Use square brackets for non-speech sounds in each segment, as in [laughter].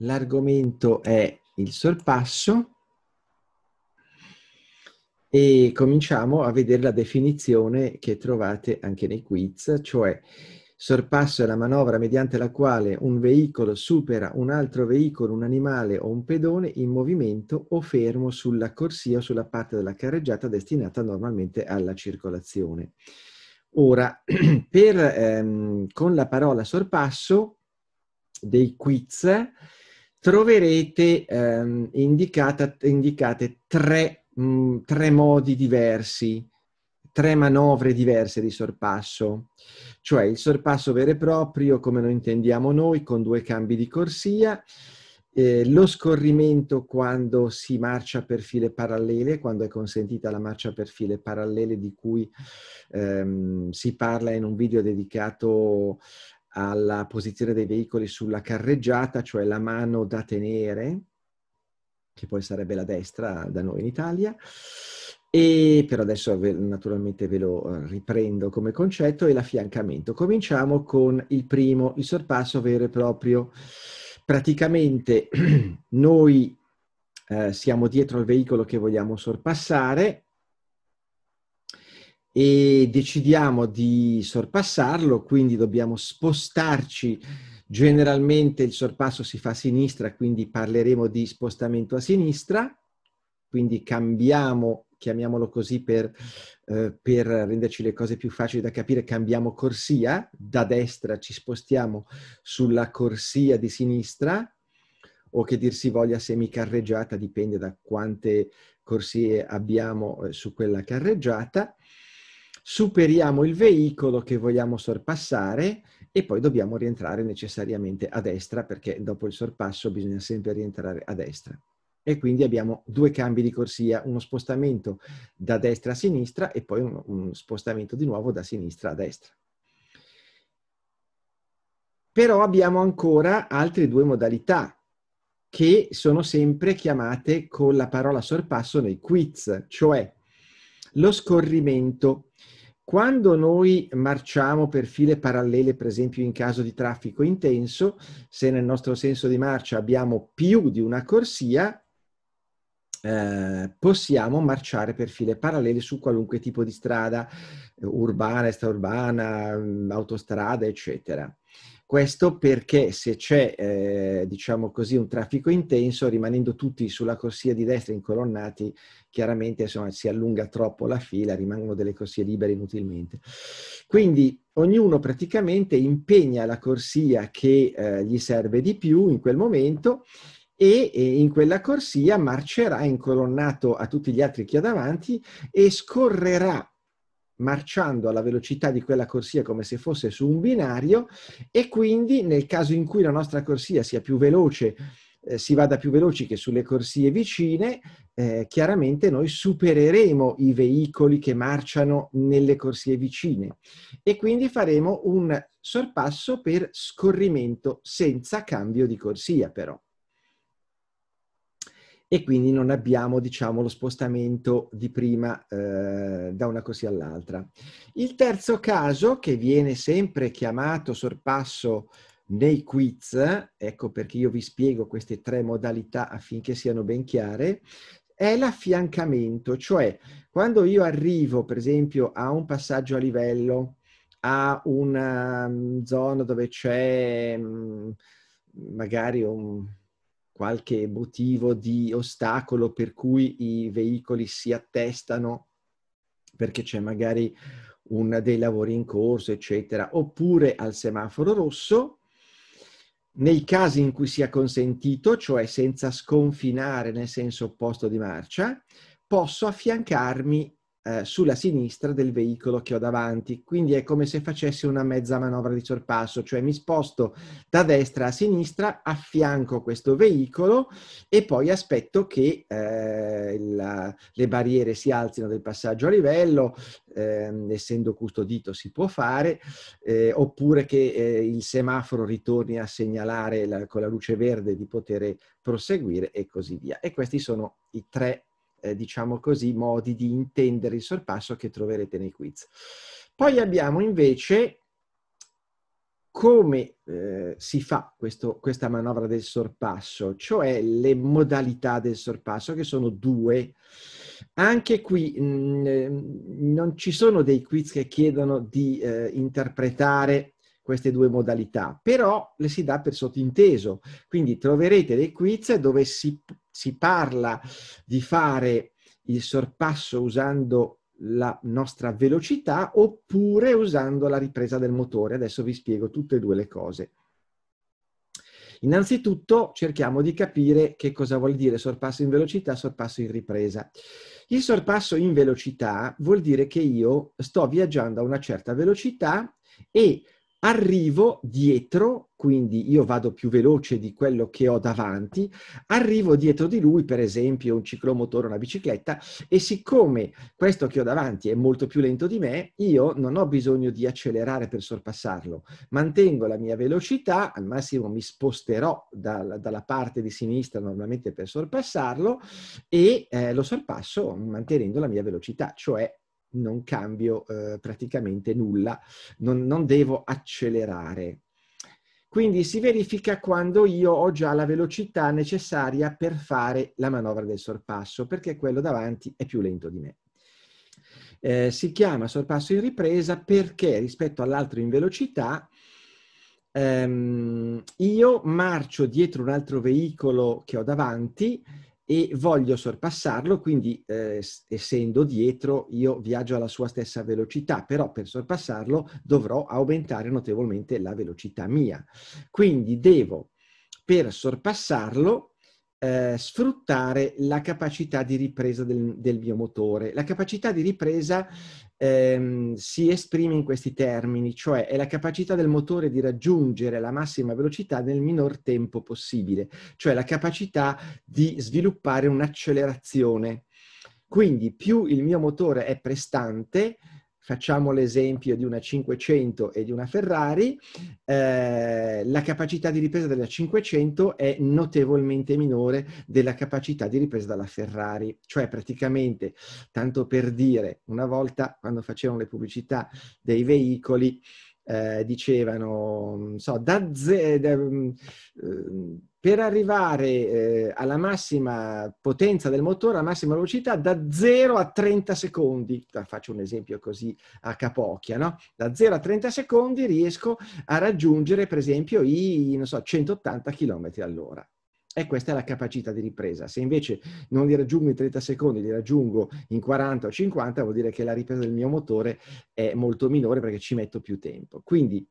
L'argomento è il sorpasso e cominciamo a vedere la definizione che trovate anche nei quiz, cioè sorpasso è la manovra mediante la quale un veicolo supera un altro veicolo, un animale o un pedone in movimento o fermo sulla corsia o sulla parte della carreggiata destinata normalmente alla circolazione. Ora, [clears throat] per, ehm, con la parola sorpasso dei quiz troverete ehm, indicata, indicate tre, mh, mm, tre, modi diversi, tre manovre diverse di sorpasso, cioè il sorpasso vero e proprio, come lo intendiamo noi, con due cambi di corsia, eh, lo scorrimento quando si marcia per file parallele, quando è consentita la marcia per file parallele di cui ehm, si parla in un video dedicato alla posizione dei veicoli sulla carreggiata, cioè la mano da tenere, che poi sarebbe la destra da noi in Italia. E per adesso naturalmente ve lo eh, riprendo come concetto e l'affiancamento. Cominciamo con il primo, il sorpasso vero e proprio. Praticamente [clears throat] noi eh, siamo dietro al veicolo che vogliamo sorpassare, e decidiamo di sorpassarlo, quindi dobbiamo spostarci. Generalmente il sorpasso si fa a sinistra, quindi parleremo di spostamento a sinistra, quindi cambiamo, chiamiamolo così per, eh, per renderci le cose più facili da capire, cambiamo corsia, da destra ci spostiamo sulla corsia di sinistra, o che dir si voglia semicarreggiata, dipende da quante corsie abbiamo eh, su quella carreggiata superiamo il veicolo che vogliamo sorpassare e poi dobbiamo rientrare necessariamente a destra perché dopo il sorpasso bisogna sempre rientrare a destra. E quindi abbiamo due cambi di corsia, uno spostamento da destra a sinistra e poi uno, un spostamento di nuovo da sinistra a destra. Però abbiamo ancora altre due modalità che sono sempre chiamate con la parola sorpasso nei quiz, cioè lo scorrimento. Quando noi marciamo per file parallele, per esempio in caso di traffico intenso, se nel nostro senso di marcia abbiamo più di una corsia, eh, possiamo marciare per file parallele su qualunque tipo di strada, eh, urbana, extraurbana, mm, autostrada, eccetera. Questo perché se c'è, eh, diciamo così, un traffico intenso, rimanendo tutti sulla corsia di destra incolonnati, chiaramente insomma, si allunga troppo la fila, rimangono delle corsie libere inutilmente. Quindi ognuno praticamente impegna la corsia che eh, gli serve di più in quel momento e, e in quella corsia marcerà incolonnato a tutti gli altri che ha davanti e scorrerà marciando alla velocità di quella corsia come se fosse su un binario e quindi nel caso in cui la nostra corsia sia più veloce, eh, si vada più veloci che sulle corsie vicine, eh, chiaramente noi supereremo i veicoli che marciano nelle corsie vicine e quindi faremo un sorpasso per scorrimento senza cambio di corsia però e quindi non abbiamo diciamo, lo spostamento di prima eh, da una così all'altra. Il terzo caso, che viene sempre chiamato sorpasso nei quiz, ecco perché io vi spiego queste tre modalità affinché siano ben chiare, è l'affiancamento, cioè quando io arrivo per esempio a un passaggio a livello, a una mm, zona dove c'è mm, magari un, qualche motivo di ostacolo per cui i veicoli si attestano perché c'è magari un dei lavori in corso, eccetera, oppure al semaforo rosso, nei casi in cui sia consentito, cioè senza sconfinare nel senso opposto di marcia, posso affiancarmi eh, sulla sinistra del veicolo che ho davanti, quindi è come se facessi una mezza manovra di sorpasso, cioè mi sposto da destra a sinistra, affianco questo veicolo e poi aspetto che eh, la, le barriere si alzino del passaggio a livello, eh, essendo custodito si può fare, eh, oppure che eh, il semaforo ritorni a segnalare la, con la luce verde di poter proseguire e così via. E questi sono i tre eh, diciamo così, modi di intendere il sorpasso che troverete nei quiz. Poi abbiamo invece come eh, si fa questo, questa manovra del sorpasso, cioè le modalità del sorpasso, che sono due. Anche qui mh, mm, eh, non ci sono dei quiz che chiedono di eh, interpretare queste due modalità, però le si dà per sottinteso. Quindi troverete dei quiz dove si, si parla di fare il sorpasso usando la nostra velocità oppure usando la ripresa del motore. Adesso vi spiego tutte e due le cose. Innanzitutto cerchiamo di capire che cosa vuol dire sorpasso in velocità, sorpasso in ripresa. Il sorpasso in velocità vuol dire che io sto viaggiando a una certa velocità e arrivo dietro, quindi io vado più veloce di quello che ho davanti, arrivo dietro di lui, per esempio, un ciclomotore, una bicicletta, e siccome questo che ho davanti è molto più lento di me, io non ho bisogno di accelerare per sorpassarlo. Mantengo la mia velocità, al massimo mi sposterò dalla, dalla parte di sinistra normalmente per sorpassarlo e eh, lo sorpasso mantenendo la mia velocità, cioè non cambio eh, praticamente nulla, non, non devo accelerare. Quindi si verifica quando io ho già la velocità necessaria per fare la manovra del sorpasso, perché quello davanti è più lento di me. Eh, si chiama sorpasso in ripresa perché rispetto all'altro in velocità ehm, io marcio dietro un altro veicolo che ho davanti e voglio sorpassarlo, quindi eh, essendo dietro io viaggio alla sua stessa velocità, però per sorpassarlo dovrò aumentare notevolmente la velocità mia. Quindi devo, per sorpassarlo, eh, sfruttare la capacità di ripresa del, del, mio motore. La capacità di ripresa ehm, si esprime in questi termini, cioè è la capacità del motore di raggiungere la massima velocità nel minor tempo possibile, cioè la capacità di sviluppare un'accelerazione. Quindi più il mio motore è prestante, facciamo l'esempio di una 500 e di una Ferrari, eh, la capacità di ripresa della 500 è notevolmente minore della capacità di ripresa della Ferrari. Cioè praticamente, tanto per dire, una volta quando facevano le pubblicità dei veicoli, eh, dicevano, so, ze- da, eh, per arrivare eh, alla massima potenza del motore, alla massima velocità, da 0 a 30 secondi, faccio un esempio così a capocchia, no? da 0 a 30 secondi riesco a raggiungere per esempio i so, 180 km all'ora. E questa è la capacità di ripresa. Se invece non li raggiungo in 30 secondi, li raggiungo in 40 o 50, vuol dire che la ripresa del mio motore è molto minore perché ci metto più tempo. Quindi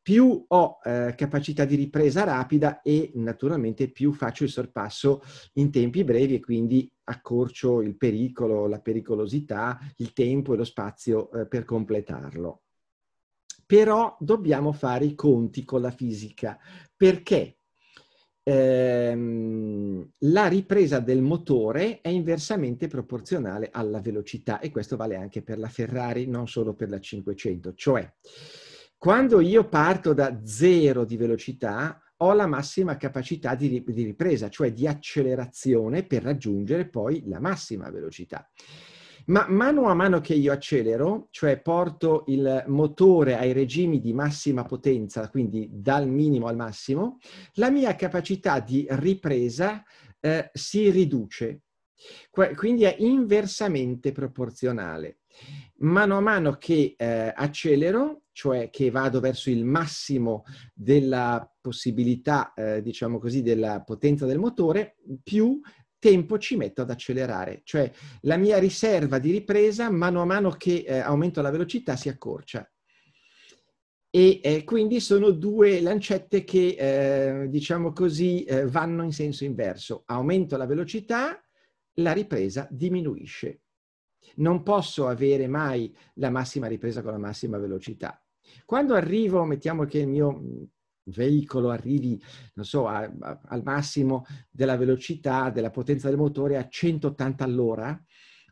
più ho eh, capacità di ripresa rapida e naturalmente più faccio il sorpasso in tempi brevi e quindi accorcio il pericolo, la pericolosità, il tempo e lo spazio eh, per completarlo. Però dobbiamo fare i conti con la fisica. Perché? ehm, la ripresa del motore è inversamente proporzionale alla velocità e questo vale anche per la Ferrari, non solo per la 500. Cioè, quando io parto da zero di velocità, ho la massima capacità di, ripresa, cioè di accelerazione per raggiungere poi la massima velocità. Ma mano a mano che io accelero, cioè porto il motore ai regimi di massima potenza, quindi dal minimo al massimo, la mia capacità di ripresa eh, si riduce. Quindi è inversamente proporzionale. Mano a mano che eh, accelero, cioè che vado verso il massimo della possibilità, eh, diciamo così, della potenza del motore, più tempo ci metto ad accelerare, cioè la mia riserva di ripresa mano a mano che eh, aumento la velocità si accorcia. E eh, quindi sono due lancette che, eh, diciamo così, eh, vanno in senso inverso. Aumento la velocità, la ripresa diminuisce. Non posso avere mai la massima ripresa con la massima velocità. Quando arrivo, mettiamo che il mio veicolo arrivi, non so, a, a, al massimo della velocità, della potenza del motore a 180 all'ora,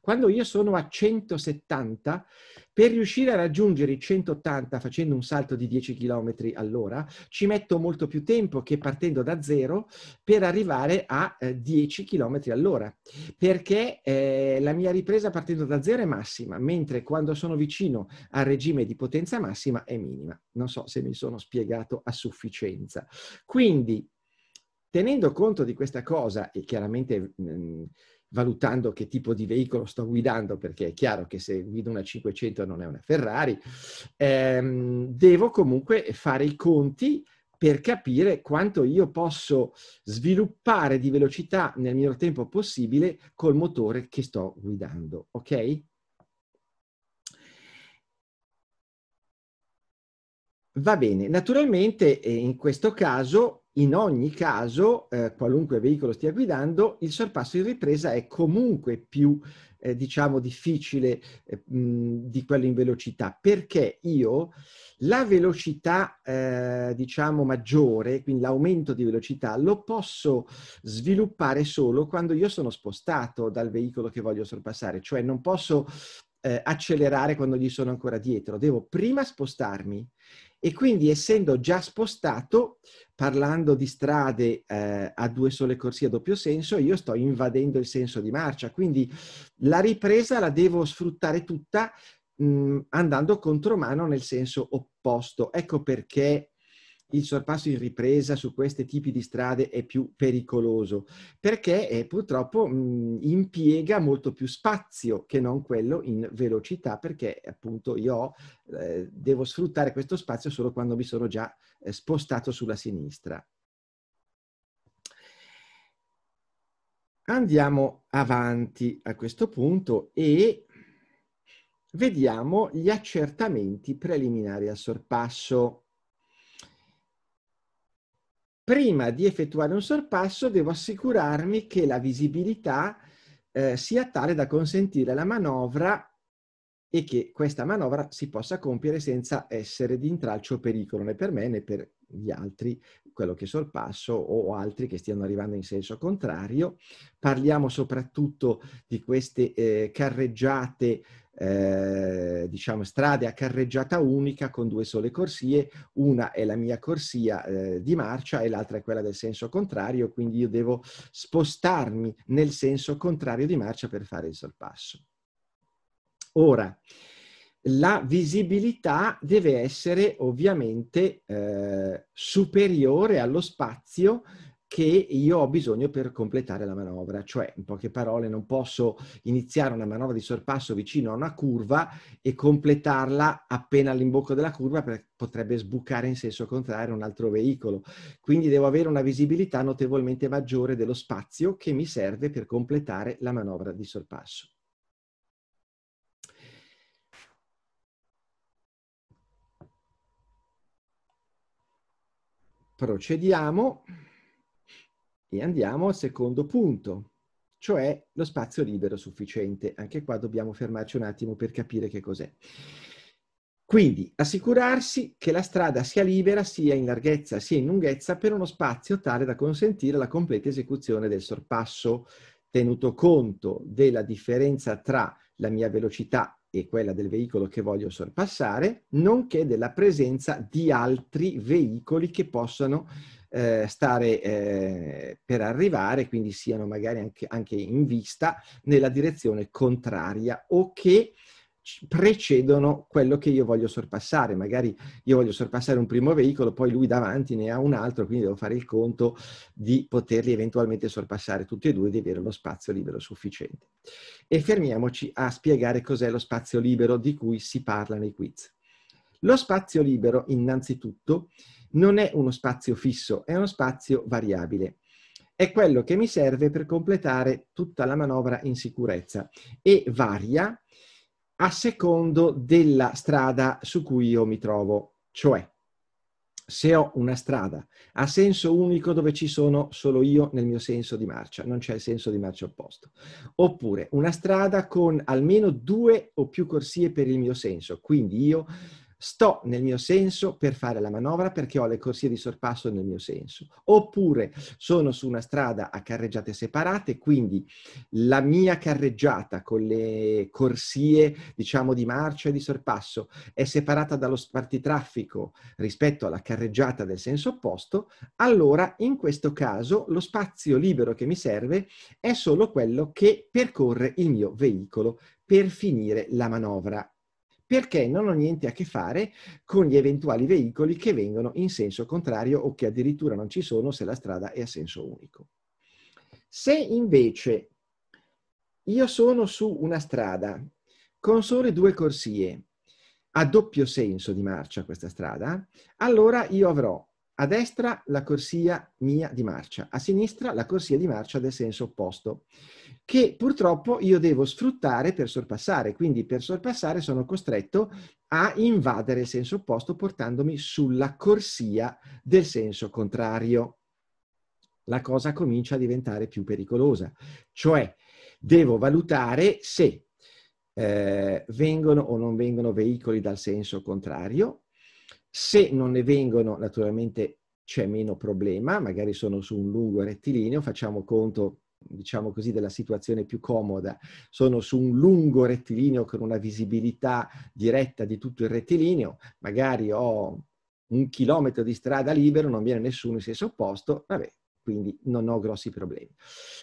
quando io sono a 170 per riuscire a raggiungere i 180 facendo un salto di 10 km all'ora, ci metto molto più tempo che partendo da zero per arrivare a eh, 10 km all'ora, perché eh, la mia ripresa partendo da zero è massima, mentre quando sono vicino al regime di potenza massima è minima. Non so se mi sono spiegato a sufficienza. Quindi, tenendo conto di questa cosa, e chiaramente... Mh, mhmm, valutando che tipo di veicolo sto guidando, perché è chiaro che se guido una 500 non è una Ferrari, ehm, devo comunque fare i conti per capire quanto io posso sviluppare di velocità nel miglior tempo possibile col motore che sto guidando, ok? Va bene, naturalmente eh, in questo caso in ogni caso, eh, qualunque veicolo stia guidando, il sorpasso in ripresa è comunque più, eh, diciamo, difficile eh, mh, di quello in velocità, perché io la velocità, eh, diciamo, maggiore, quindi l'aumento di velocità, lo posso sviluppare solo quando io sono spostato dal veicolo che voglio sorpassare, cioè non posso eh, accelerare quando gli sono ancora dietro, devo prima spostarmi e quindi essendo già spostato, parlando di strade eh, a due sole corsie a doppio senso, io sto invadendo il senso di marcia, quindi la ripresa la devo sfruttare tutta mh, mm, andando contromano nel senso opposto. Ecco perché il sorpasso in ripresa su questi tipi di strade è più pericoloso perché eh, purtroppo mh, mm, impiega molto più spazio che non quello in velocità perché appunto io eh, devo sfruttare questo spazio solo quando mi sono già eh, spostato sulla sinistra. Andiamo avanti a questo punto e vediamo gli accertamenti preliminari al sorpasso prima di effettuare un sorpasso devo assicurarmi che la visibilità eh, sia tale da consentire la manovra e che questa manovra si possa compiere senza essere di intralcio o pericolo né per me né per gli altri quello che sorpasso o altri che stiano arrivando in senso contrario. Parliamo soprattutto di queste eh, carreggiate, eh, diciamo strade a carreggiata unica con due sole corsie, una è la mia corsia eh, di marcia e l'altra è quella del senso contrario, quindi io devo spostarmi nel senso contrario di marcia per fare il sorpasso. Ora, eh, la visibilità deve essere ovviamente eh, superiore allo spazio che io ho bisogno per completare la manovra, cioè in poche parole non posso iniziare una manovra di sorpasso vicino a una curva e completarla appena all'imbocco della curva perché potrebbe sbucare in senso contrario un altro veicolo. Quindi devo avere una visibilità notevolmente maggiore dello spazio che mi serve per completare la manovra di sorpasso. procediamo e andiamo al secondo punto, cioè lo spazio libero sufficiente. Anche qua dobbiamo fermarci un attimo per capire che cos'è. Quindi assicurarsi che la strada sia libera sia in larghezza sia in lunghezza per uno spazio tale da consentire la completa esecuzione del sorpasso, tenuto conto della differenza tra la mia velocità e quella del veicolo che voglio sorpassare, nonché della presenza di altri veicoli che possano eh, stare eh, per arrivare, quindi siano magari anche, anche in vista nella direzione contraria o che precedono quello che io voglio sorpassare. Magari io voglio sorpassare un primo veicolo, poi lui davanti ne ha un altro, quindi devo fare il conto di poterli eventualmente sorpassare tutti e due, di avere lo spazio libero sufficiente. E fermiamoci a spiegare cos'è lo spazio libero di cui si parla nei quiz. Lo spazio libero, innanzitutto, non è uno spazio fisso, è uno spazio variabile è quello che mi serve per completare tutta la manovra in sicurezza e varia a secondo della strada su cui io mi trovo. Cioè, se ho una strada a senso unico dove ci sono solo io nel mio senso di marcia, non c'è il senso di marcia opposto, oppure una strada con almeno due o più corsie per il mio senso, quindi io sto nel mio senso per fare la manovra perché ho le corsie di sorpasso nel mio senso, oppure sono su una strada a carreggiate separate, quindi la mia carreggiata con le corsie, diciamo, di marcia e di sorpasso è separata dallo spartitraffico rispetto alla carreggiata del senso opposto, allora in questo caso lo spazio libero che mi serve è solo quello che percorre il mio veicolo per finire la manovra perché non ho niente a che fare con gli eventuali veicoli che vengono in senso contrario o che addirittura non ci sono se la strada è a senso unico. Se invece io sono su una strada con sole due corsie, a doppio senso di marcia questa strada, allora io avrò a destra la corsia mia di marcia, a sinistra la corsia di marcia del senso opposto, che purtroppo io devo sfruttare per sorpassare. Quindi per sorpassare sono costretto a invadere il senso opposto portandomi sulla corsia del senso contrario. La cosa comincia a diventare più pericolosa, cioè devo valutare se eh, vengono o non vengono veicoli dal senso contrario se non ne vengono, naturalmente c'è meno problema, magari sono su un lungo rettilineo, facciamo conto diciamo così, della situazione più comoda, sono su un lungo rettilineo con una visibilità diretta di tutto il rettilineo, magari ho un chilometro di strada libero, non viene nessuno in senso opposto, vabbè, quindi non ho grossi problemi.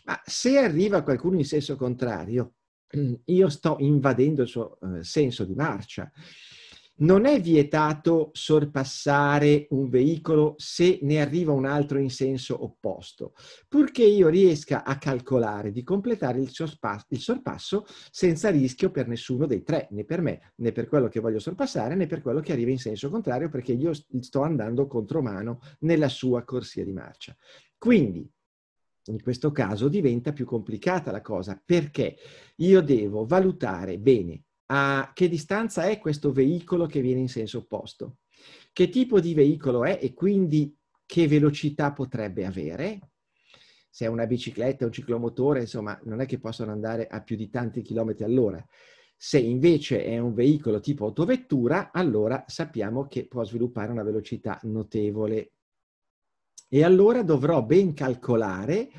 Ma se arriva qualcuno in senso contrario, [clears throat] io sto invadendo il suo eh, senso di marcia non è vietato sorpassare un veicolo se ne arriva un altro in senso opposto, purché io riesca a calcolare di completare il, sorpasso, il sorpasso senza rischio per nessuno dei tre, né per me, né per quello che voglio sorpassare, né per quello che arriva in senso contrario, perché io sto andando contromano nella sua corsia di marcia. Quindi, in questo caso diventa più complicata la cosa perché io devo valutare bene a che distanza è questo veicolo che viene in senso opposto, che tipo di veicolo è e quindi che velocità potrebbe avere, se è una bicicletta, un ciclomotore, insomma, non è che possono andare a più di tanti chilometri all'ora. Se invece è un veicolo tipo autovettura, allora sappiamo che può sviluppare una velocità notevole. E allora dovrò ben calcolare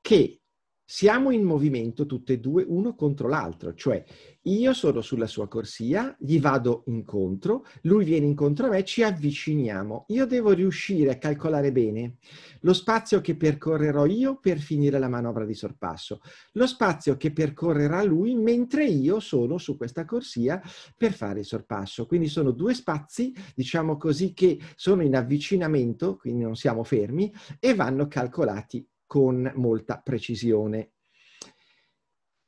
che siamo in movimento tutte e due uno contro l'altro, cioè io sono sulla sua corsia, gli vado incontro, lui viene incontro a me, ci avviciniamo. Io devo riuscire a calcolare bene lo spazio che percorrerò io per finire la manovra di sorpasso, lo spazio che percorrerà lui mentre io sono su questa corsia per fare il sorpasso. Quindi sono due spazi, diciamo così, che sono in avvicinamento, quindi non siamo fermi, e vanno calcolati con molta precisione,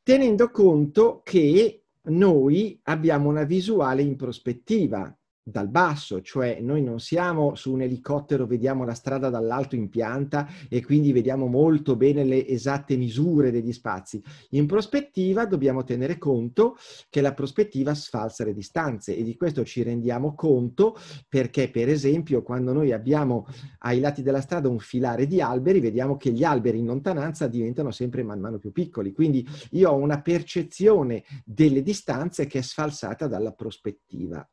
tenendo conto che noi abbiamo una visuale in prospettiva, dal basso, cioè noi non siamo su un elicottero, vediamo la strada dall'alto in pianta e quindi vediamo molto bene le esatte misure degli spazi. In prospettiva dobbiamo tenere conto che la prospettiva sfalsa le distanze e di questo ci rendiamo conto perché per esempio quando noi abbiamo ai lati della strada un filare di alberi, vediamo che gli alberi in lontananza diventano sempre man mano più piccoli, quindi io ho una percezione delle distanze che è sfalsata dalla prospettiva.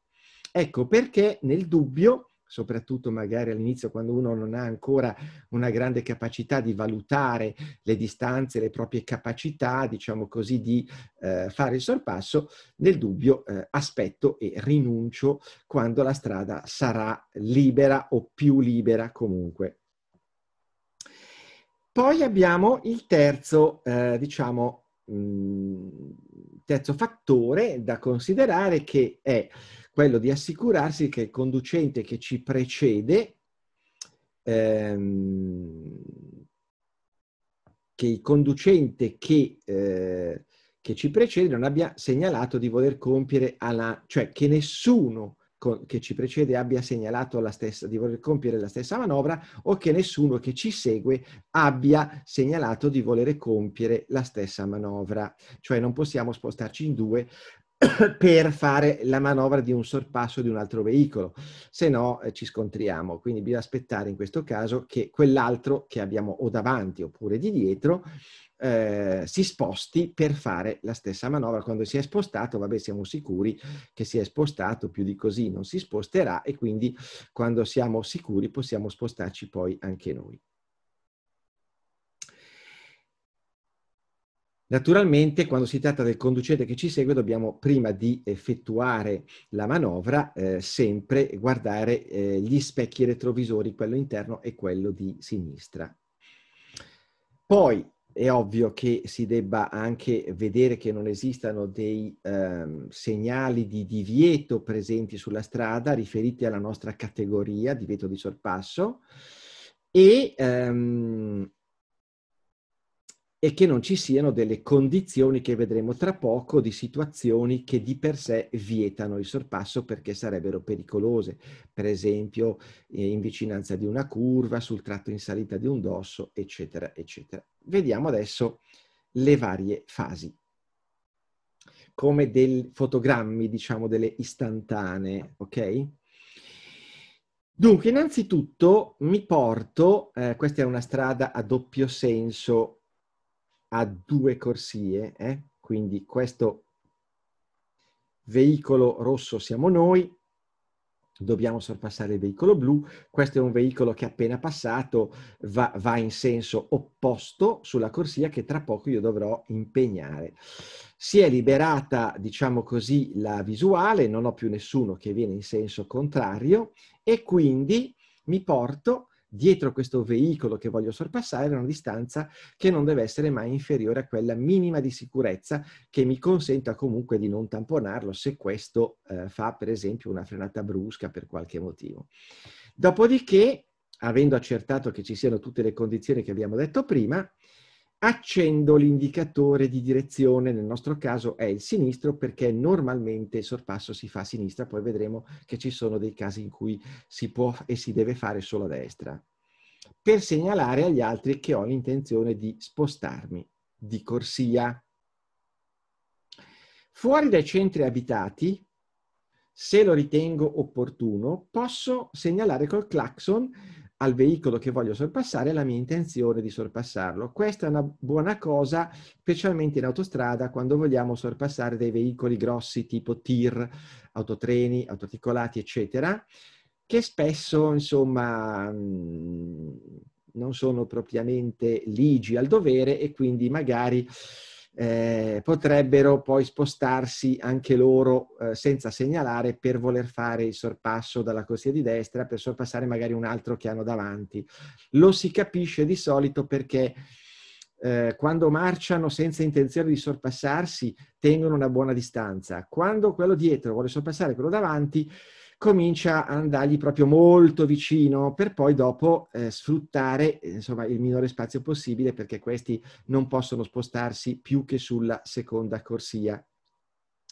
Ecco perché nel dubbio, soprattutto magari all'inizio quando uno non ha ancora una grande capacità di valutare le distanze, le proprie capacità, diciamo così, di eh, fare il sorpasso, nel dubbio eh, aspetto e rinuncio quando la strada sarà libera o più libera comunque. Poi abbiamo il terzo, eh, diciamo, mh, mm, terzo fattore da considerare che è quello di assicurarsi che il conducente che ci precede, ehm, che il conducente che, eh, che, ci precede non abbia segnalato di voler compiere alla, cioè che nessuno che ci precede abbia segnalato la stessa, di voler compiere la stessa manovra o che nessuno che ci segue abbia segnalato di voler compiere la stessa manovra. Cioè non possiamo spostarci in due [coughs] per fare la manovra di un sorpasso di un altro veicolo, se no eh, ci scontriamo. Quindi bisogna aspettare in questo caso che quell'altro che abbiamo o davanti oppure di dietro eh, si sposti per fare la stessa manovra. Quando si è spostato, vabbè, siamo sicuri che si è spostato, più di così non si sposterà e quindi quando siamo sicuri possiamo spostarci poi anche noi. Naturalmente quando si tratta del conducente che ci segue dobbiamo prima di effettuare la manovra eh, sempre guardare eh, gli specchi retrovisori, quello interno e quello di sinistra. Poi è ovvio che si debba anche vedere che non esistano dei eh, segnali di divieto presenti sulla strada riferiti alla nostra categoria, divieto di sorpasso, e ehm, e che non ci siano delle condizioni che vedremo tra poco di situazioni che di per sé vietano il sorpasso perché sarebbero pericolose, per esempio eh, in vicinanza di una curva, sul tratto in salita di un dosso, eccetera, eccetera. Vediamo adesso le varie fasi come dei fotogrammi, diciamo, delle istantanee, ok? Dunque, innanzitutto mi porto, eh, questa è una strada a doppio senso ha due corsie, eh? quindi questo veicolo rosso siamo noi, dobbiamo sorpassare il veicolo blu, questo è un veicolo che appena passato va, va, in senso opposto sulla corsia che tra poco io dovrò impegnare. Si è liberata, diciamo così, la visuale, non ho più nessuno che viene in senso contrario e quindi mi porto dietro questo veicolo che voglio sorpassare una distanza che non deve essere mai inferiore a quella minima di sicurezza che mi consenta comunque di non tamponarlo se questo eh, fa per esempio una frenata brusca per qualche motivo. Dopodiché, avendo accertato che ci siano tutte le condizioni che abbiamo detto prima, accendo l'indicatore di direzione, nel nostro caso è il sinistro perché normalmente il sorpasso si fa a sinistra, poi vedremo che ci sono dei casi in cui si può e si deve fare solo a destra, per segnalare agli altri che ho l'intenzione di spostarmi di corsia. Fuori dai centri abitati, se lo ritengo opportuno, posso segnalare col clacson al veicolo che voglio sorpassare la mia intenzione di sorpassarlo. Questa è una buona cosa, specialmente in autostrada, quando vogliamo sorpassare dei veicoli grossi tipo tir, autotreni, autoticolati, eccetera, che spesso, insomma, mm, non sono propriamente ligi al dovere e quindi magari eh, potrebbero poi spostarsi anche loro eh, senza segnalare per voler fare il sorpasso dalla corsia di destra, per sorpassare magari un altro che hanno davanti. Lo si capisce di solito perché eh, quando marciano senza intenzione di sorpassarsi tengono una buona distanza. Quando quello dietro vuole sorpassare quello davanti, comincia ad andargli proprio molto vicino per poi dopo eh, sfruttare eh, insomma, il minore spazio possibile perché questi non possono spostarsi più che sulla seconda corsia.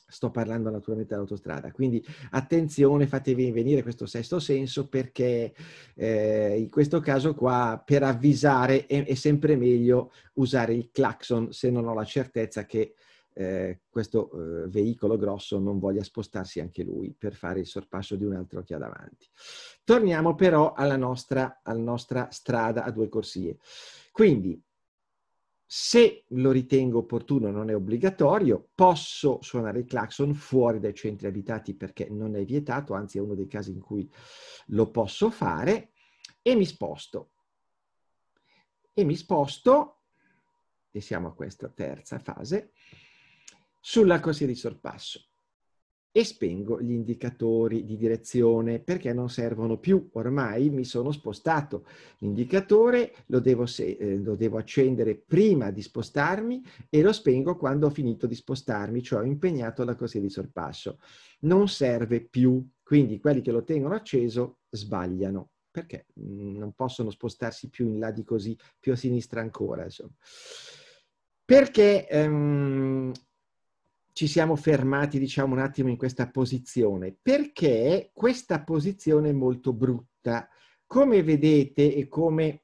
Sto parlando naturalmente dell'autostrada, quindi attenzione, fatevi venire questo sesto senso perché eh, in questo caso qua per avvisare è, è sempre meglio usare il clacson se non ho la certezza che eh, questo eh, veicolo grosso non voglia spostarsi anche lui per fare il sorpasso di un altro che ha davanti. Torniamo però alla nostra, alla nostra strada a due corsie. Quindi, se lo ritengo opportuno, non è obbligatorio, posso suonare il clacson fuori dai centri abitati perché non è vietato, anzi è uno dei casi in cui lo posso fare, e mi sposto. E mi sposto, e siamo a questa terza fase, sulla corsia di sorpasso e spengo gli indicatori di direzione perché non servono più, ormai mi sono spostato. L'indicatore lo devo, se- eh, lo devo accendere prima di spostarmi e lo spengo quando ho finito di spostarmi, cioè ho impegnato la corsia di sorpasso. Non serve più, quindi quelli che lo tengono acceso sbagliano perché mm, non possono spostarsi più in là di così, più a sinistra ancora. Insomma. Perché um, ci siamo fermati, diciamo, un attimo in questa posizione, perché questa posizione è molto brutta. Come vedete e come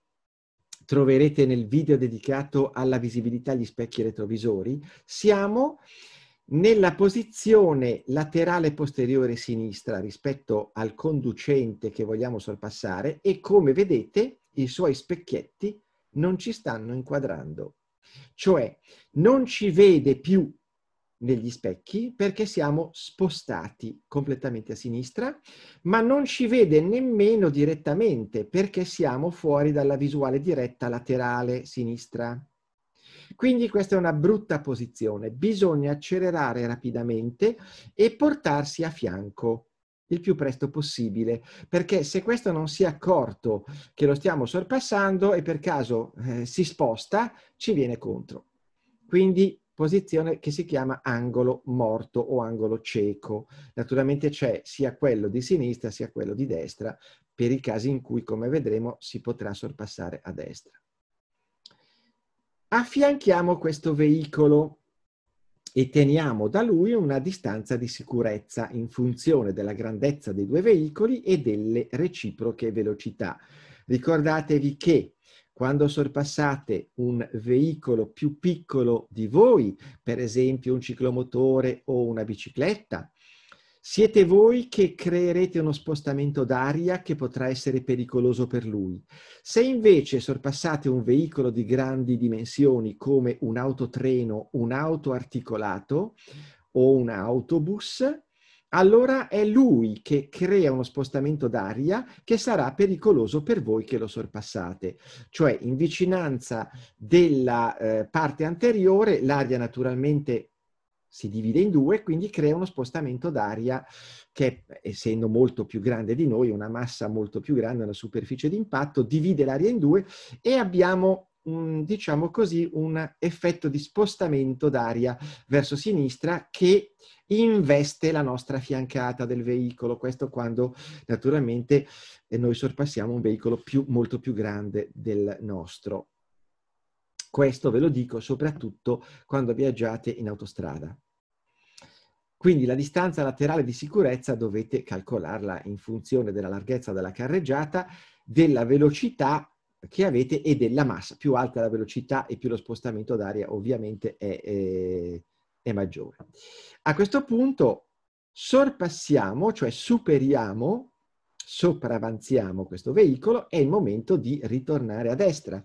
troverete nel video dedicato alla visibilità agli specchi retrovisori, siamo nella posizione laterale posteriore sinistra rispetto al conducente che vogliamo sorpassare e come vedete i suoi specchietti non ci stanno inquadrando. Cioè non ci vede più negli specchi perché siamo spostati completamente a sinistra, ma non ci vede nemmeno direttamente perché siamo fuori dalla visuale diretta laterale sinistra. Quindi questa è una brutta posizione, bisogna accelerare rapidamente e portarsi a fianco il più presto possibile, perché se questo non si è accorto che lo stiamo sorpassando e per caso eh, si sposta, ci viene contro. Quindi posizione che si chiama angolo morto o angolo cieco. Naturalmente c'è sia quello di sinistra sia quello di destra per i casi in cui, come vedremo, si potrà sorpassare a destra. Affianchiamo questo veicolo e teniamo da lui una distanza di sicurezza in funzione della grandezza dei due veicoli e delle reciproche velocità. Ricordatevi che quando sorpassate un veicolo più piccolo di voi, per esempio un ciclomotore o una bicicletta, siete voi che creerete uno spostamento d'aria che potrà essere pericoloso per lui. Se invece sorpassate un veicolo di grandi dimensioni come un autotreno, un auto articolato o un autobus, allora è lui che crea uno spostamento d'aria che sarà pericoloso per voi che lo sorpassate. Cioè in vicinanza della eh, parte anteriore l'aria naturalmente si divide in due, quindi crea uno spostamento d'aria che, essendo molto più grande di noi, una massa molto più grande, una superficie d'impatto, divide l'aria in due e abbiamo diciamo così, un effetto di spostamento d'aria verso sinistra che investe la nostra fiancata del veicolo. Questo quando naturalmente eh, noi sorpassiamo un veicolo più, molto più grande del nostro. Questo ve lo dico soprattutto quando viaggiate in autostrada. Quindi la distanza laterale di sicurezza dovete calcolarla in funzione della larghezza della carreggiata, della velocità che avete e della massa. Più alta la velocità e più lo spostamento d'aria ovviamente è, è, è maggiore. A questo punto sorpassiamo, cioè superiamo, sopravanziamo questo veicolo, è il momento di ritornare a destra.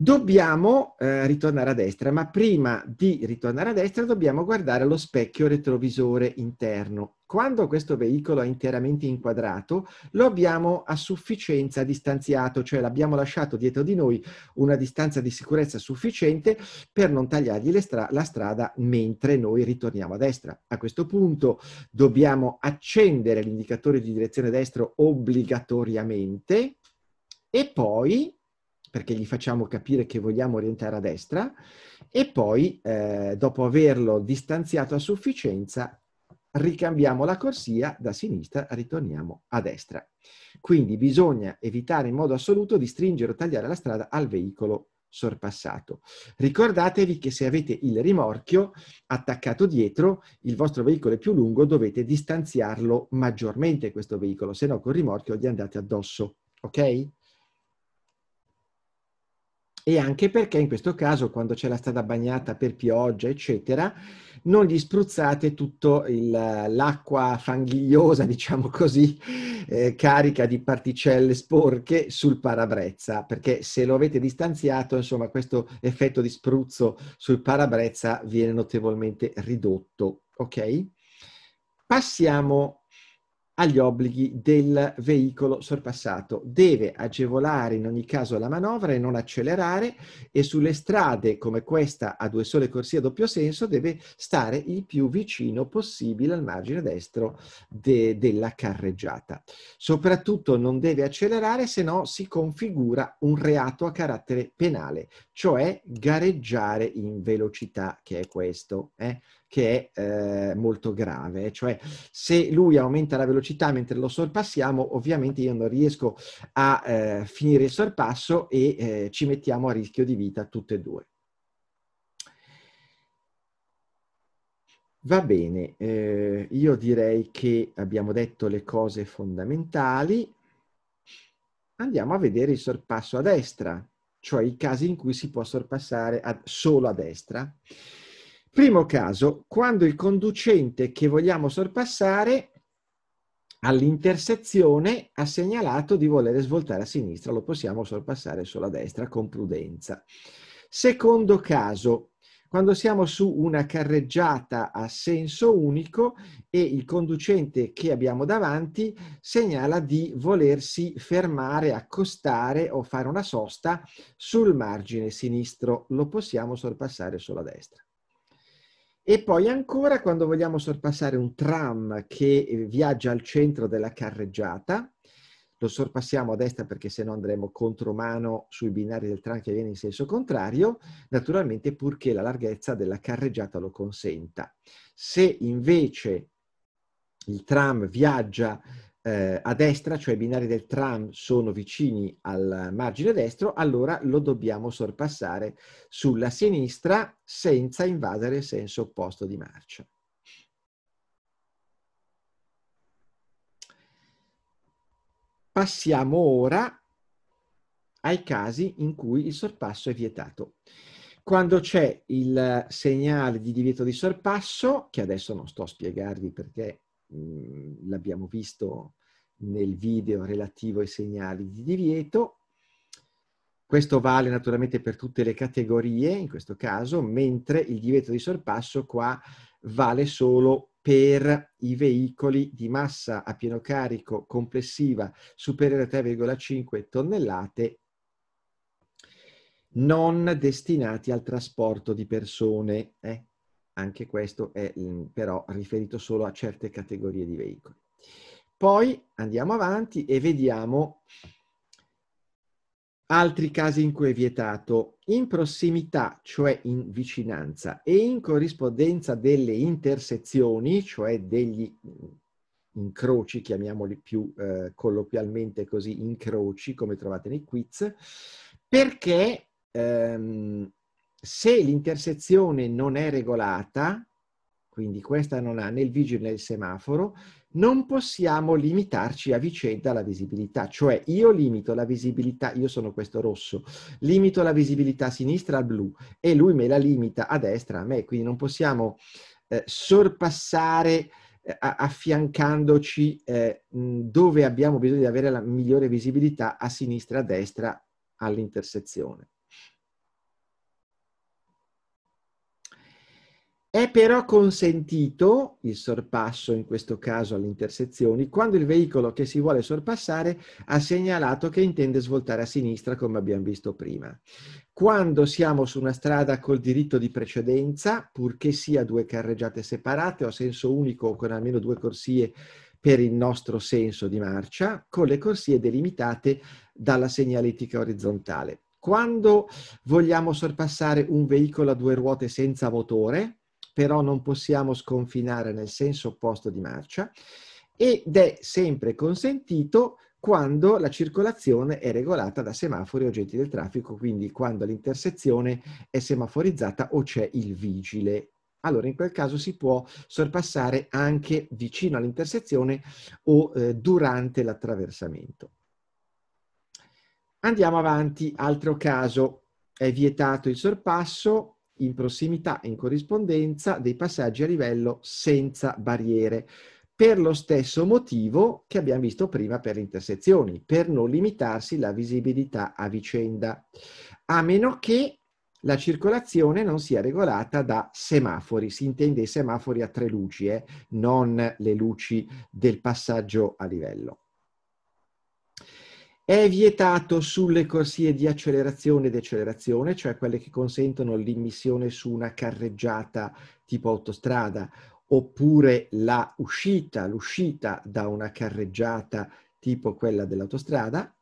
Dobbiamo eh, ritornare a destra, ma prima di ritornare a destra dobbiamo guardare lo specchio retrovisore interno. Quando questo veicolo è interamente inquadrato, lo abbiamo a sufficienza distanziato, cioè l'abbiamo lasciato dietro di noi una distanza di sicurezza sufficiente per non tagliargli stra la strada mentre noi ritorniamo a destra. A questo punto dobbiamo accendere l'indicatore di direzione destro obbligatoriamente e poi perché gli facciamo capire che vogliamo orientare a destra e poi, eh, dopo averlo distanziato a sufficienza, ricambiamo la corsia da sinistra, ritorniamo a destra. Quindi bisogna evitare in modo assoluto di stringere o tagliare la strada al veicolo sorpassato. Ricordatevi che se avete il rimorchio attaccato dietro, il vostro veicolo è più lungo, dovete distanziarlo maggiormente questo veicolo, se no col rimorchio gli andate addosso, ok? e anche perché in questo caso quando c'è la strada bagnata per pioggia, eccetera, non gli spruzzate tutta l'acqua fanghigliosa diciamo così, eh, carica di particelle sporche sul parabrezza, perché se lo avete distanziato, insomma, questo effetto di spruzzo sul parabrezza viene notevolmente ridotto, ok? Passiamo agli obblighi del veicolo sorpassato. Deve agevolare in ogni caso la manovra e non accelerare e sulle strade come questa a due sole corsie a doppio senso deve stare il più vicino possibile al margine destro de- della carreggiata. Soprattutto non deve accelerare se no si configura un reato a carattere penale, cioè gareggiare in velocità, che è questo. Eh? che è eh, molto grave. Cioè, se lui aumenta la velocità mentre lo sorpassiamo, ovviamente io non riesco a eh, finire il sorpasso e eh, ci mettiamo a rischio di vita tutte e due. Va bene, eh, io direi che abbiamo detto le cose fondamentali. Andiamo a vedere il sorpasso a destra, cioè i casi in cui si può sorpassare a, solo a destra. Primo caso, quando il conducente che vogliamo sorpassare all'intersezione ha segnalato di volere svoltare a sinistra, lo possiamo sorpassare sulla destra con prudenza. Secondo caso, quando siamo su una carreggiata a senso unico e il conducente che abbiamo davanti segnala di volersi fermare, accostare o fare una sosta sul margine sinistro, lo possiamo sorpassare sulla destra. E poi ancora quando vogliamo sorpassare un tram che eh, viaggia al centro della carreggiata, lo sorpassiamo a destra perché se no andremo contromano sui binari del tram che viene in senso contrario, naturalmente purché la larghezza della carreggiata lo consenta. Se invece il tram viaggia eh, a destra, cioè i binari del tram sono vicini al margine destro, allora lo dobbiamo sorpassare sulla sinistra senza invadere il senso opposto di marcia. Passiamo ora ai casi in cui il sorpasso è vietato. Quando c'è il segnale di divieto di sorpasso, che adesso non sto a spiegarvi perché l'abbiamo visto nel video relativo ai segnali di divieto. Questo vale naturalmente per tutte le categorie in questo caso, mentre il divieto di sorpasso qua vale solo per i veicoli di massa a pieno carico complessiva superiore a 3,5 tonnellate non destinati al trasporto di persone. Eh? anche questo è mm, però riferito solo a certe categorie di veicoli. Poi andiamo avanti e vediamo altri casi in cui è vietato. In prossimità, cioè in vicinanza, e in corrispondenza delle intersezioni, cioè degli mm, incroci, chiamiamoli più eh, colloquialmente così, incroci, come trovate nei quiz, perché ehm, se l'intersezione non è regolata, quindi questa non ha né il vigile né il semaforo, non possiamo limitarci a vicenda la visibilità, cioè io limito la visibilità, io sono questo rosso, limito la visibilità a sinistra al blu e lui me la limita a destra a me, quindi non possiamo eh, sorpassare eh, affiancandoci eh, dove abbiamo bisogno di avere la migliore visibilità a sinistra e a destra all'intersezione. È però consentito il sorpasso, in questo caso alle intersezioni, quando il veicolo che si vuole sorpassare ha segnalato che intende svoltare a sinistra, come abbiamo visto prima. Quando siamo su una strada col diritto di precedenza, purché sia due carreggiate separate o a senso unico o con almeno due corsie per il nostro senso di marcia, con le corsie delimitate dalla segnaletica orizzontale. Quando vogliamo sorpassare un veicolo a due ruote senza motore, però non possiamo sconfinare nel senso opposto di marcia ed è sempre consentito quando la circolazione è regolata da semafori o agenti del traffico, quindi quando l'intersezione è semaforizzata o c'è il vigile. Allora in quel caso si può sorpassare anche vicino all'intersezione o eh, durante l'attraversamento. Andiamo avanti, altro caso, è vietato il sorpasso in prossimità e in corrispondenza dei passaggi a livello senza barriere, per lo stesso motivo che abbiamo visto prima per le intersezioni, per non limitarsi la visibilità a vicenda, a meno che la circolazione non sia regolata da semafori, si intende i semafori a tre luci, eh? non le luci del passaggio a livello. È vietato sulle corsie di accelerazione e decelerazione, cioè quelle che consentono l'immissione su una carreggiata tipo autostrada, oppure la uscita, l'uscita da una carreggiata tipo quella dell'autostrada,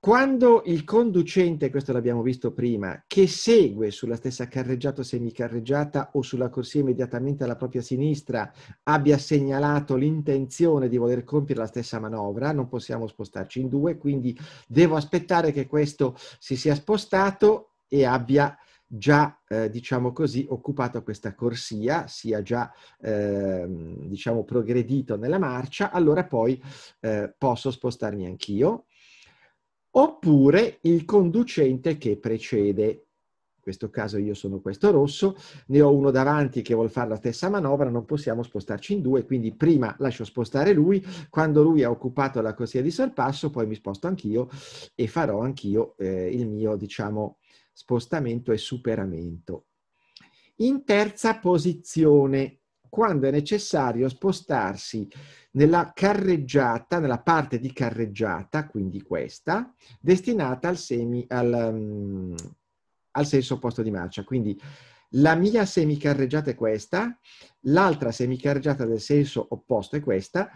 quando il conducente, questo l'abbiamo visto prima, che segue sulla stessa carreggiata o semicarreggiata o sulla corsia immediatamente alla propria sinistra abbia segnalato l'intenzione di voler compiere la stessa manovra, non possiamo spostarci in due, quindi devo aspettare che questo si sia spostato e abbia già, eh, diciamo così, occupato questa corsia, sia già, eh, diciamo, progredito nella marcia, allora poi eh, posso spostarmi anch'io, oppure il conducente che precede. In questo caso io sono questo rosso, ne ho uno davanti che vuole fare la stessa manovra, non possiamo spostarci in due, quindi prima lascio spostare lui, quando lui ha occupato la corsia di sorpasso, poi mi sposto anch'io e farò anch'io eh, il mio, diciamo, spostamento e superamento. In terza posizione, quando è necessario spostarsi nella carreggiata, nella parte di carreggiata, quindi questa, destinata al, semi, al, um, al senso opposto di marcia. Quindi la mia semicarreggiata è questa, l'altra semicarreggiata del senso opposto è questa,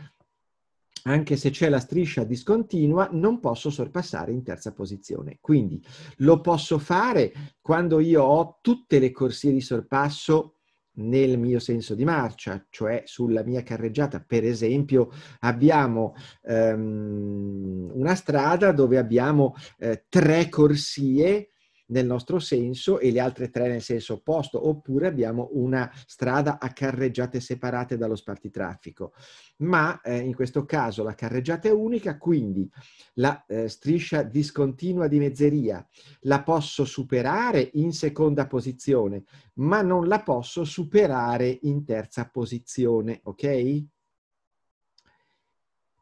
anche se c'è la striscia discontinua, non posso sorpassare in terza posizione. Quindi lo posso fare quando io ho tutte le corsie di sorpasso nel mio senso di marcia, cioè sulla mia carreggiata. Per esempio, abbiamo um, una strada dove abbiamo eh, tre corsie nel nostro senso e le altre tre nel senso opposto, oppure abbiamo una strada a carreggiate separate dallo spartitraffico. Ma eh, in questo caso la carreggiata è unica, quindi la eh, striscia discontinua di mezzeria la posso superare in seconda posizione, ma non la posso superare in terza posizione, ok?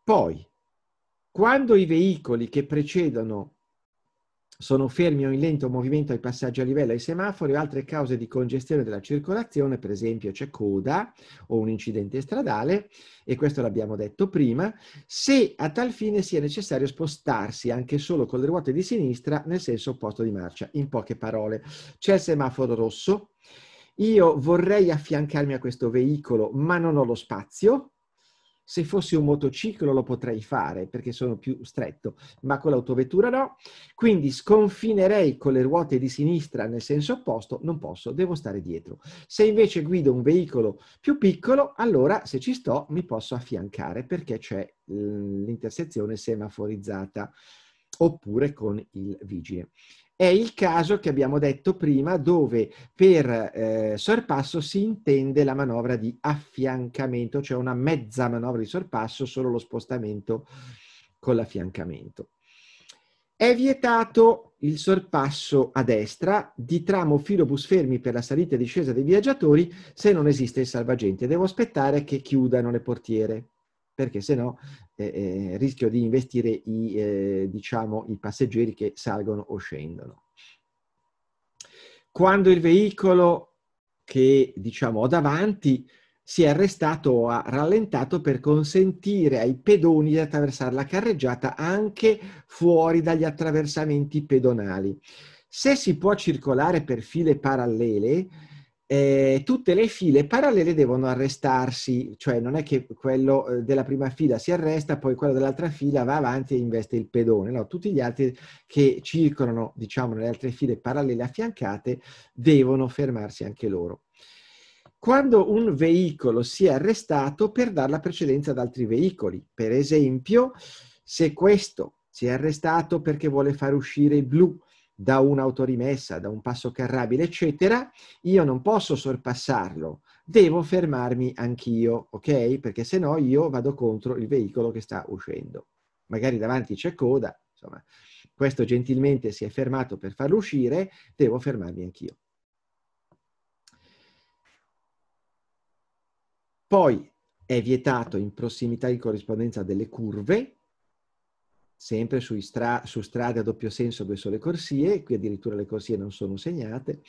Poi, quando i veicoli che precedono sono fermi o in lento movimento ai passaggi a livello ai semafori o altre cause di congestione della circolazione, per esempio c'è coda o un incidente stradale, e questo l'abbiamo detto prima, se a tal fine sia necessario spostarsi anche solo con le ruote di sinistra nel senso opposto di marcia. In poche parole, c'è il semaforo rosso, io vorrei affiancarmi a questo veicolo ma non ho lo spazio, se fossi un motociclo lo potrei fare perché sono più stretto, ma con l'autovettura no. Quindi sconfinerei con le ruote di sinistra nel senso opposto, non posso, devo stare dietro. Se invece guido un veicolo più piccolo, allora se ci sto mi posso affiancare perché c'è l'intersezione semaforizzata oppure con il vigile è il caso che abbiamo detto prima dove per eh, sorpasso si intende la manovra di affiancamento, cioè una mezza manovra di sorpasso, solo lo spostamento con l'affiancamento. È vietato il sorpasso a destra di tramo filobus fermi per la salita e discesa dei viaggiatori se non esiste il salvagente. Devo aspettare che chiudano le portiere perché se no eh, eh, rischio di investire i, eh, diciamo, i passeggeri che salgono o scendono. Quando il veicolo che diciamo, ho davanti si è arrestato o ha rallentato per consentire ai pedoni di attraversare la carreggiata anche fuori dagli attraversamenti pedonali. Se si può circolare per file parallele, eh, tutte le file parallele devono arrestarsi, cioè non è che quello eh, della prima fila si arresta, poi quello dell'altra fila va avanti e investe il pedone, no, tutti gli altri che circolano, diciamo, nelle altre file parallele affiancate devono fermarsi anche loro. Quando un veicolo si è arrestato per dar la precedenza ad altri veicoli, per esempio, se questo si è arrestato perché vuole far uscire il blu, da un'autorimessa, da un passo carrabile, eccetera, io non posso sorpassarlo, devo fermarmi anch'io, ok? Perché se no io vado contro il veicolo che sta uscendo. Magari davanti c'è coda, insomma, questo gentilmente si è fermato per farlo uscire, devo fermarmi anch'io. Poi è vietato in prossimità di corrispondenza delle curve, sempre su, stra su strade a doppio senso verso le corsie, qui addirittura le corsie non sono segnate,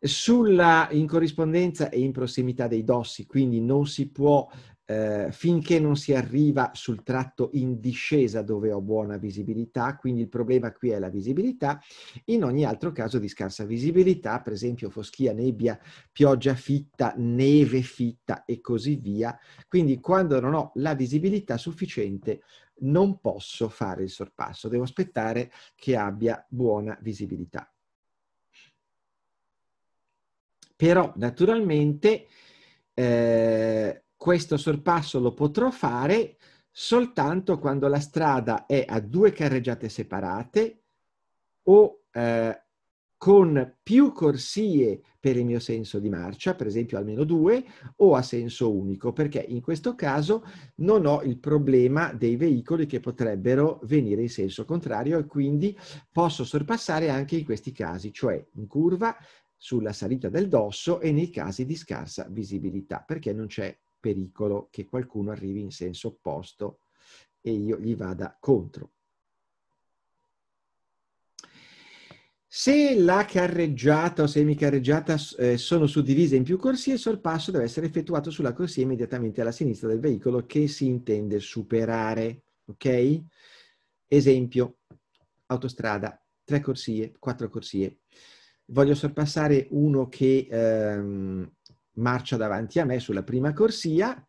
sulla, in corrispondenza e in prossimità dei dossi, quindi non si può, eh, finché non si arriva sul tratto in discesa dove ho buona visibilità, quindi il problema qui è la visibilità, in ogni altro caso di scarsa visibilità, per esempio foschia, nebbia, pioggia fitta, neve fitta e così via, quindi quando non ho la visibilità sufficiente non posso fare il sorpasso, devo aspettare che abbia buona visibilità. Però naturalmente eh, questo sorpasso lo potrò fare soltanto quando la strada è a due carreggiate separate o eh, con più corsie per il mio senso di marcia, per esempio almeno due, o a senso unico, perché in questo caso non ho il problema dei veicoli che potrebbero venire in senso contrario e quindi posso sorpassare anche in questi casi, cioè in curva, sulla salita del dosso e nei casi di scarsa visibilità, perché non c'è pericolo che qualcuno arrivi in senso opposto e io gli vada contro. Se la carreggiata o semicarreggiata eh, sono suddivise in più corsie, il sorpasso deve essere effettuato sulla corsia immediatamente alla sinistra del veicolo che si intende superare. Ok? Esempio, autostrada, tre corsie, quattro corsie. Voglio sorpassare uno che ehm, marcia davanti a me sulla prima corsia,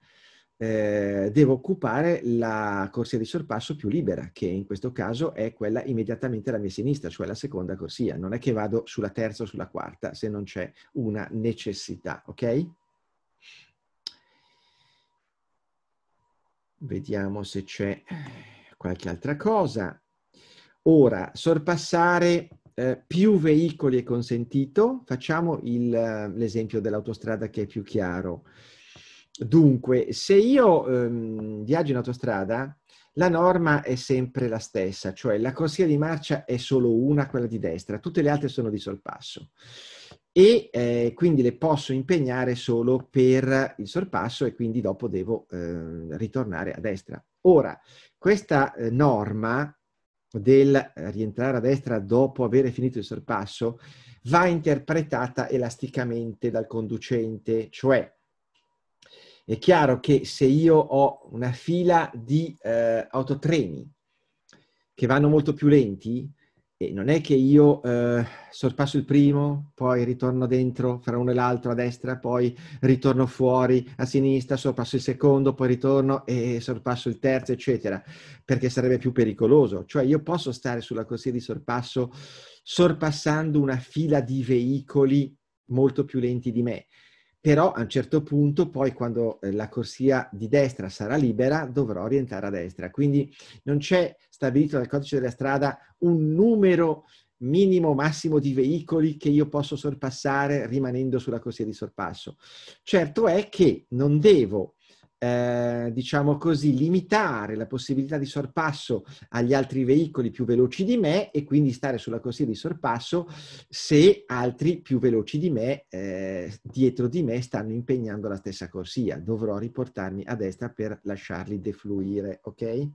eh, devo occupare la corsia di sorpasso più libera, che in questo caso è quella immediatamente alla mia sinistra, cioè la seconda corsia. Non è che vado sulla terza o sulla quarta se non c'è una necessità, ok? Vediamo se c'è qualche altra cosa. Ora, sorpassare eh, più veicoli è consentito. Facciamo eh, l'esempio dell'autostrada che è più chiaro. Dunque, se io ehm, viaggio in autostrada, la norma è sempre la stessa, cioè la corsia di marcia è solo una, quella di destra, tutte le altre sono di sorpasso e eh, quindi le posso impegnare solo per il sorpasso e quindi dopo devo eh, ritornare a destra. Ora, questa eh, norma del rientrare a destra dopo aver finito il sorpasso va interpretata elasticamente dal conducente, cioè è chiaro che se io ho una fila di eh, autotreni che vanno molto più lenti, e non è che io eh, sorpasso il primo, poi ritorno dentro, fra uno e l'altro a destra, poi ritorno fuori a sinistra, sorpasso il secondo, poi ritorno e sorpasso il terzo, eccetera, perché sarebbe più pericoloso. Cioè io posso stare sulla corsia di sorpasso sorpassando una fila di veicoli molto più lenti di me però a un certo punto poi quando eh, la corsia di destra sarà libera dovrò orientare a destra. Quindi non c'è stabilito dal codice della strada un numero minimo massimo di veicoli che io posso sorpassare rimanendo sulla corsia di sorpasso. Certo è che non devo eh, diciamo così, limitare la possibilità di sorpasso agli altri veicoli più veloci di me e quindi stare sulla corsia di sorpasso se altri più veloci di me, eh, dietro di me, stanno impegnando la stessa corsia. Dovrò riportarmi a destra per lasciarli defluire, ok?